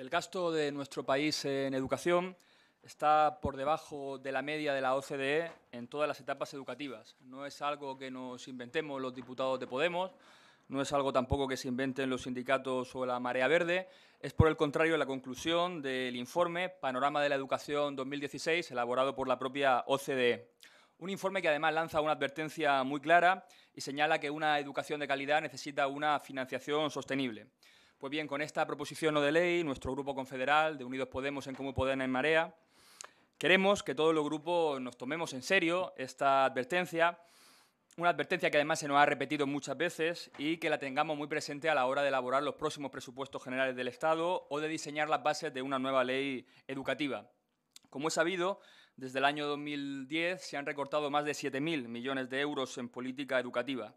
El gasto de nuestro país en educación está por debajo de la media de la OCDE en todas las etapas educativas. No es algo que nos inventemos los diputados de Podemos, no es algo tampoco que se inventen los sindicatos o la marea verde, es por el contrario la conclusión del informe Panorama de la Educación 2016 elaborado por la propia OCDE. Un informe que además lanza una advertencia muy clara y señala que una educación de calidad necesita una financiación sostenible. Pues bien, con esta proposición no de ley, nuestro grupo confederal de Unidos Podemos en Cómo Poder en Marea, queremos que todos los grupos nos tomemos en serio esta advertencia, una advertencia que además se nos ha repetido muchas veces y que la tengamos muy presente a la hora de elaborar los próximos presupuestos generales del Estado o de diseñar las bases de una nueva ley educativa. Como he sabido, desde el año 2010 se han recortado más de 7.000 millones de euros en política educativa.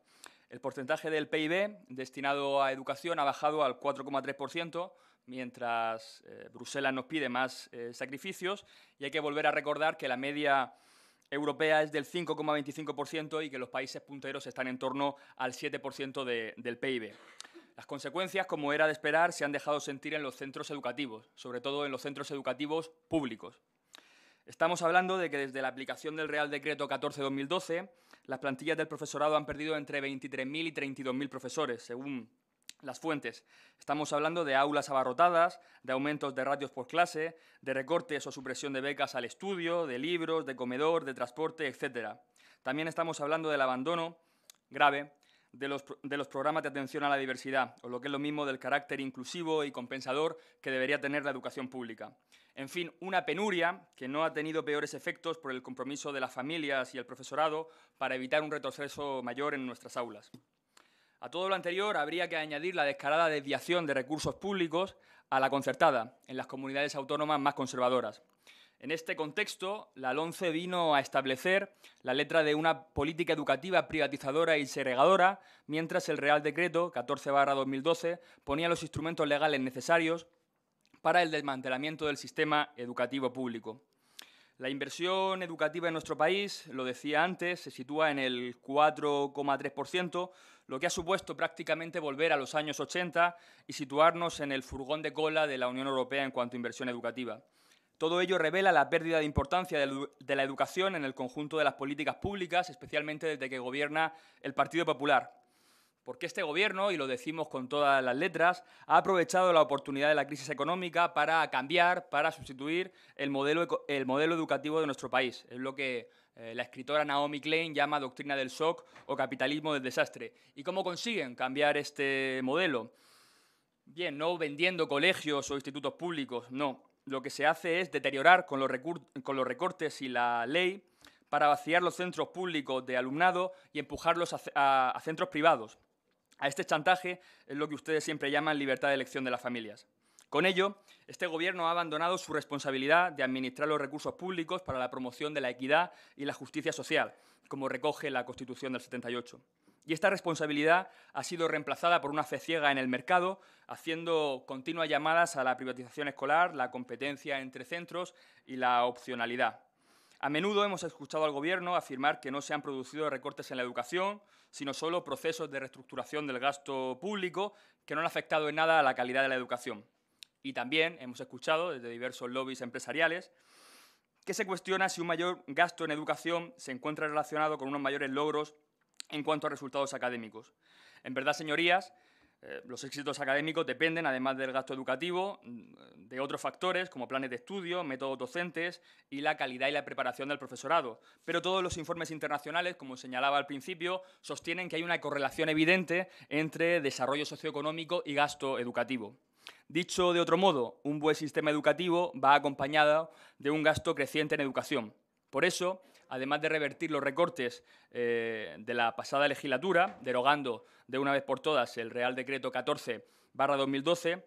El porcentaje del PIB destinado a educación ha bajado al 4,3%, mientras eh, Bruselas nos pide más eh, sacrificios. Y hay que volver a recordar que la media europea es del 5,25% y que los países punteros están en torno al 7% del PIB. Las consecuencias, como era de esperar, se han dejado sentir en los centros educativos, sobre todo en los centros educativos públicos. Estamos hablando de que desde la aplicación del Real Decreto 14-2012, las plantillas del profesorado han perdido entre 23.000 y 32.000 profesores, según las fuentes. Estamos hablando de aulas abarrotadas, de aumentos de ratios por clase, de recortes o supresión de becas al estudio, de libros, de comedor, de transporte, etc. También estamos hablando del abandono grave de los, programas de atención a la diversidad, o lo que es lo mismo del carácter inclusivo y compensador que debería tener la educación pública. En fin, una penuria que no ha tenido peores efectos por el compromiso de las familias y el profesorado para evitar un retroceso mayor en nuestras aulas. A todo lo anterior habría que añadir la descarada desviación de recursos públicos a la concertada en las comunidades autónomas más conservadoras, en este contexto, la LONCE vino a establecer la letra de una política educativa privatizadora y segregadora, mientras el Real Decreto 14-2012 ponía los instrumentos legales necesarios para el desmantelamiento del sistema educativo público. La inversión educativa en nuestro país, lo decía antes, se sitúa en el 4,3%, lo que ha supuesto prácticamente volver a los años 80 y situarnos en el furgón de cola de la Unión Europea en cuanto a inversión educativa. Todo ello revela la pérdida de importancia de la educación en el conjunto de las políticas públicas, especialmente desde que gobierna el Partido Popular. Porque este gobierno, y lo decimos con todas las letras, ha aprovechado la oportunidad de la crisis económica para cambiar, para sustituir el modelo, educativo de nuestro país. Es lo que eh, la escritora Naomi Klein llama doctrina del shock o capitalismo del desastre. ¿Y cómo consiguen cambiar este modelo? Bien, no vendiendo colegios o institutos públicos, no lo que se hace es deteriorar con los, recortes y la ley para vaciar los centros públicos de alumnado y empujarlos a, centros privados. A este chantaje es lo que ustedes siempre llaman libertad de elección de las familias. Con ello, este Gobierno ha abandonado su responsabilidad de administrar los recursos públicos para la promoción de la equidad y la justicia social, como recoge la Constitución del 78. Y esta responsabilidad ha sido reemplazada por una fe ciega en el mercado, haciendo continuas llamadas a la privatización escolar, la competencia entre centros y la opcionalidad. A menudo hemos escuchado al Gobierno afirmar que no se han producido recortes en la educación, sino solo procesos de reestructuración del gasto público que no han afectado en nada a la calidad de la educación. Y también hemos escuchado desde diversos lobbies empresariales que se cuestiona si un mayor gasto en educación se encuentra relacionado con unos mayores logros en cuanto a resultados académicos. En verdad, señorías, eh, los éxitos académicos dependen, además del gasto educativo, mm, de otros factores como planes de estudio, métodos docentes y la calidad y la preparación del profesorado. Pero todos los informes internacionales, como señalaba al principio, sostienen que hay una correlación evidente entre desarrollo socioeconómico y gasto educativo. Dicho de otro modo, un buen sistema educativo va acompañado de un gasto creciente en educación. Por eso, además de revertir los recortes eh, de la pasada legislatura, derogando de una vez por todas el Real Decreto 14 2012,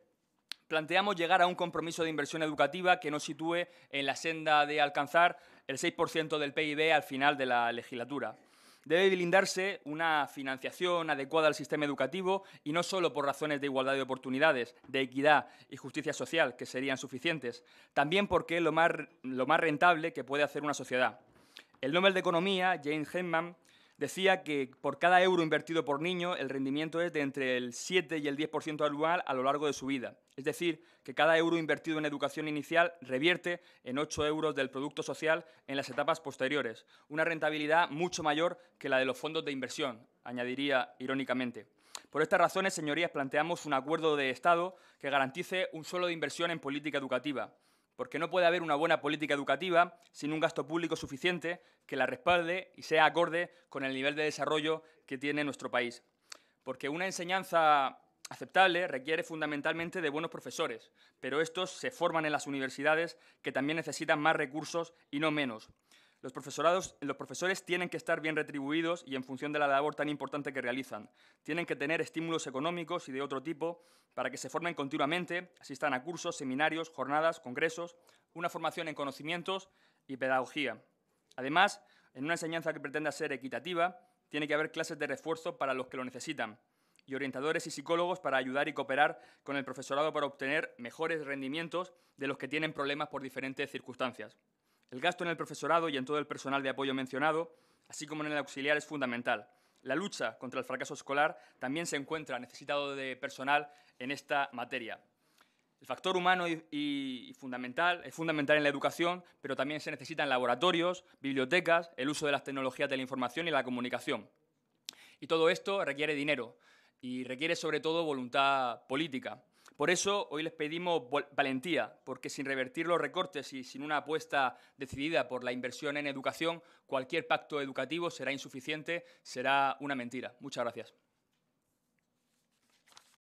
planteamos llegar a un compromiso de inversión educativa que nos sitúe en la senda de alcanzar el 6% del PIB al final de la legislatura. Debe blindarse una financiación adecuada al sistema educativo y no solo por razones de igualdad de oportunidades, de equidad y justicia social, que serían suficientes, también porque es lo más rentable que puede hacer una sociedad. El Nobel de Economía, James Heckman, decía que por cada euro invertido por niño, el rendimiento es de entre el 7 y el 10% anual a lo largo de su vida. Es decir, que cada euro invertido en educación inicial revierte en 8 euros del producto social en las etapas posteriores, una rentabilidad mucho mayor que la de los fondos de inversión, añadiría irónicamente. Por estas razones, señorías, planteamos un acuerdo de Estado que garantice un solo de inversión en política educativa porque no puede haber una buena política educativa sin un gasto público suficiente que la respalde y sea acorde con el nivel de desarrollo que tiene nuestro país. Porque una enseñanza aceptable requiere fundamentalmente de buenos profesores, pero estos se forman en las universidades que también necesitan más recursos y no menos. Los, profesorados, los profesores tienen que estar bien retribuidos y en función de la labor tan importante que realizan. Tienen que tener estímulos económicos y de otro tipo para que se formen continuamente, asistan a cursos, seminarios, jornadas, congresos, una formación en conocimientos y pedagogía. Además, en una enseñanza que pretenda ser equitativa, tiene que haber clases de refuerzo para los que lo necesitan y orientadores y psicólogos para ayudar y cooperar con el profesorado para obtener mejores rendimientos de los que tienen problemas por diferentes circunstancias. El gasto en el profesorado y en todo el personal de apoyo mencionado, así como en el auxiliar, es fundamental. La lucha contra el fracaso escolar también se encuentra necesitado de personal en esta materia. El factor humano y, fundamental es fundamental en la educación, pero también se necesitan laboratorios, bibliotecas, el uso de las tecnologías de la información y la comunicación. Y todo esto requiere dinero y requiere sobre todo voluntad política. Por eso hoy les pedimos valentía, porque sin revertir los recortes y sin una apuesta decidida por la inversión en educación, cualquier pacto educativo será insuficiente, será una mentira. Muchas gracias.